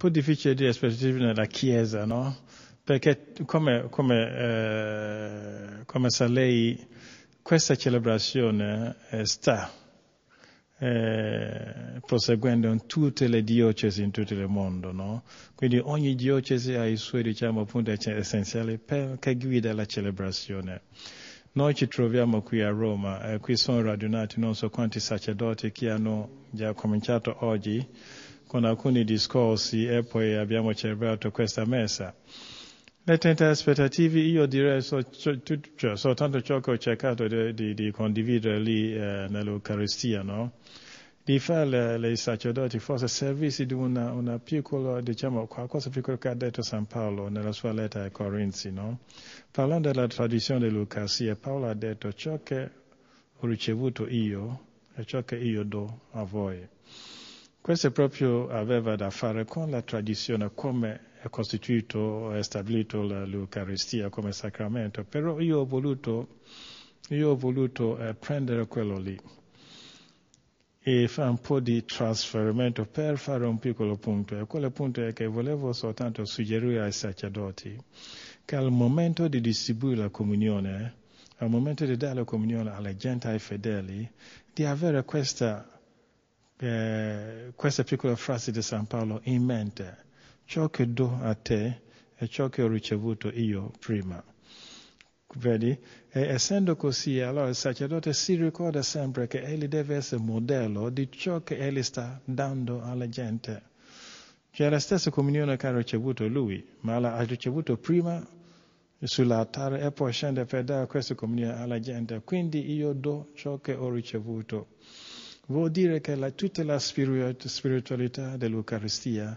po' difficile dire specifico nella Chiesa, no? Perché come, come, eh, come sa lei, questa celebrazione eh, sta eh, proseguendo in tutte le diocesi in tutto il mondo, no? Quindi ogni diocesi ha i suoi, diciamo, punti essenziali per, che guida la celebrazione. Noi ci troviamo qui a Roma, eh, qui sono radunati non so quanti sacerdoti che hanno già cominciato oggi, con alcuni discorsi e poi abbiamo celebrato questa messa. Le tante aspettative, io direi so, cioè, soltanto ciò che ho cercato di, di, di condividere lì eh, nell'Eucaristia, no? di fare ai sacerdoti forse servizi di una, una, piccola, diciamo, qualcosa di piccolo che ha detto San Paolo nella sua lettera ai Corinzi, no? Parlando della tradizione dell'Eucaristia, Paolo ha detto ciò che ho ricevuto io e ciò che io do a voi. Questo proprio aveva da fare con la tradizione, come è costituito, o è stabilito l'Eucaristia come sacramento, però io ho voluto, io ho voluto eh, prendere quello lì e fare un po' di trasferimento per fare un piccolo punto. E quello punto è che volevo soltanto suggerire ai sacerdoti che al momento di distribuire la comunione, al momento di dare la comunione alle gente, ai fedeli, di avere questa eh, questa piccola frase di San Paolo in mente. Ciò che do a te è ciò che ho ricevuto io prima. Vedi? E essendo così, allora il sacerdote si ricorda sempre che egli deve essere modello di ciò che egli sta dando alla gente. Cioè la stessa comunione che ha ricevuto lui, ma l'ha ricevuto prima sull'altare e poi scende per dare questa comunione alla gente. Quindi io do ciò che ho ricevuto. Vuol dire che la, tutta la spiritualità dell'Eucaristia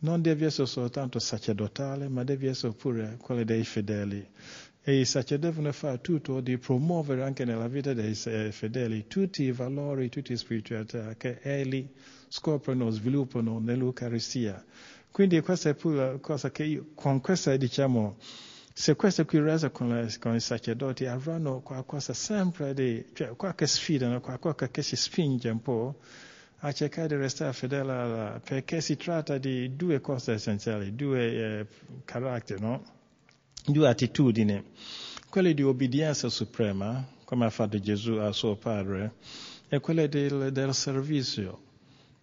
non deve essere soltanto sacerdotale, ma deve essere pure quella dei fedeli. E i sacerdoti devono fare tutto di promuovere anche nella vita dei fedeli tutti i valori, tutte le spiritualità che egli scoprono, sviluppano nell'Eucaristia. Quindi questa è pure la cosa che io, con questa diciamo, se questo qui resa con, le, con i sacerdoti avranno qualcosa sempre di, cioè qualche sfida, qualcosa che si spinge un po' a cercare di restare fedele alla, perché si tratta di due cose essenziali, due eh, caratteri, no? due attitudini. quelle di obbedienza suprema, come ha fatto Gesù a suo padre, e quelle del, del servizio,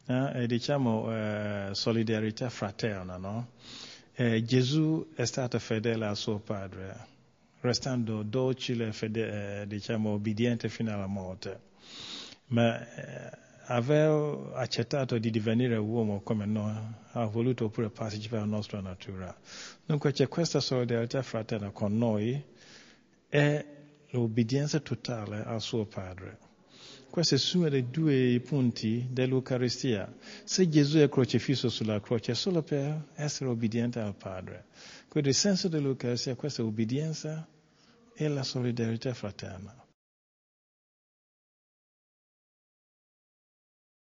eh? e diciamo eh, solidarietà fraterna, no? eh, Gesù è stato fedele al suo padre, restando docile e eh, diciamo, obbediente fino alla morte. Ma eh, aver accettato di divenire uomo come noi ha voluto pure partecipare alla nostra natura. Dunque c'è questa solidarietà fraterna con noi e l'obbedienza totale al suo padre. Questi sono i due punti dell'Eucaristia. Se Gesù è crocifisso sulla croce è solo per essere obbediente al Padre. Quindi il senso dell'Eucaristia è questa obbedienza e la solidarietà fraterna.